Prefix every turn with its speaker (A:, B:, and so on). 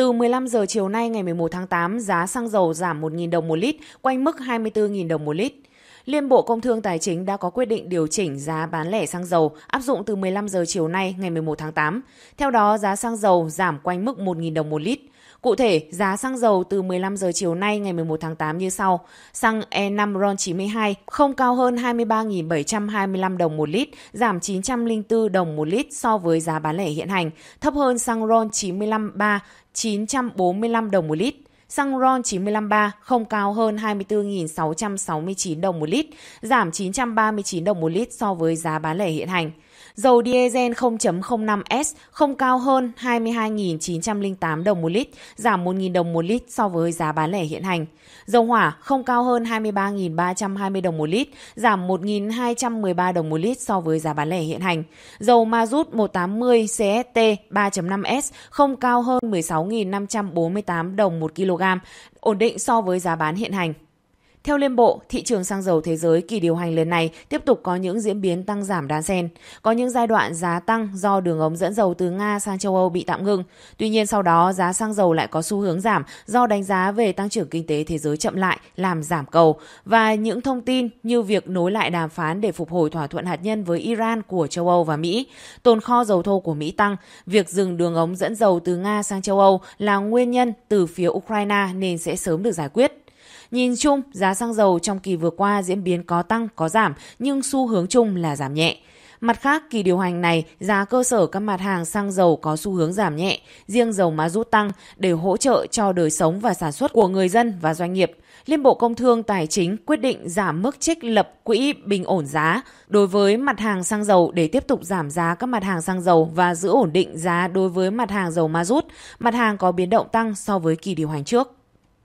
A: Từ 15 giờ chiều nay ngày 11 tháng 8, giá xăng dầu giảm 1.000 đồng một lít, quanh mức 24.000 đồng một lít. Liên Bộ Công Thương Tài chính đã có quyết định điều chỉnh giá bán lẻ xăng dầu áp dụng từ 15 giờ chiều nay ngày 11 tháng 8. Theo đó, giá xăng dầu giảm quanh mức 1.000 đồng một lít. Cụ thể, giá xăng dầu từ 15 giờ chiều nay ngày 11 tháng 8 như sau. Xăng E5 RON92 không cao hơn 23.725 đồng một lít, giảm 904 đồng một lít so với giá bán lẻ hiện hành, thấp hơn xăng RON95 3 945 đồng một lít. Xăng RON 953 không cao hơn 24.669 đồng một lít, giảm 939 đồng một lít so với giá bán lẻ hiện hành. Dầu diesel 0.05S không cao hơn 22.908 đồng một lít, giảm 1.000 đồng một lít so với giá bán lẻ hiện hành. Dầu hỏa không cao hơn 23.320 đồng một lít, giảm 1.213 đồng một lít so với giá bán lẻ hiện hành. Dầu ma rút 180 CST 3.5S không cao hơn 16.548 đồng một kg, ổn định so với giá bán hiện hành. Theo Liên Bộ, thị trường xăng dầu thế giới kỳ điều hành lần này tiếp tục có những diễn biến tăng giảm đan xen. Có những giai đoạn giá tăng do đường ống dẫn dầu từ Nga sang châu Âu bị tạm ngưng. Tuy nhiên sau đó giá xăng dầu lại có xu hướng giảm do đánh giá về tăng trưởng kinh tế thế giới chậm lại làm giảm cầu và những thông tin như việc nối lại đàm phán để phục hồi thỏa thuận hạt nhân với Iran của châu Âu và Mỹ, tồn kho dầu thô của Mỹ tăng, việc dừng đường ống dẫn dầu từ Nga sang châu Âu là nguyên nhân từ phía Ukraine nên sẽ sớm được giải quyết. Nhìn chung, giá xăng dầu trong kỳ vừa qua diễn biến có tăng, có giảm, nhưng xu hướng chung là giảm nhẹ. Mặt khác, kỳ điều hành này, giá cơ sở các mặt hàng xăng dầu có xu hướng giảm nhẹ, riêng dầu má rút tăng để hỗ trợ cho đời sống và sản xuất của người dân và doanh nghiệp. Liên Bộ Công Thương Tài chính quyết định giảm mức trích lập quỹ bình ổn giá đối với mặt hàng xăng dầu để tiếp tục giảm giá các mặt hàng xăng dầu và giữ ổn định giá đối với mặt hàng dầu ma rút, mặt hàng có biến động tăng so với kỳ điều hành trước.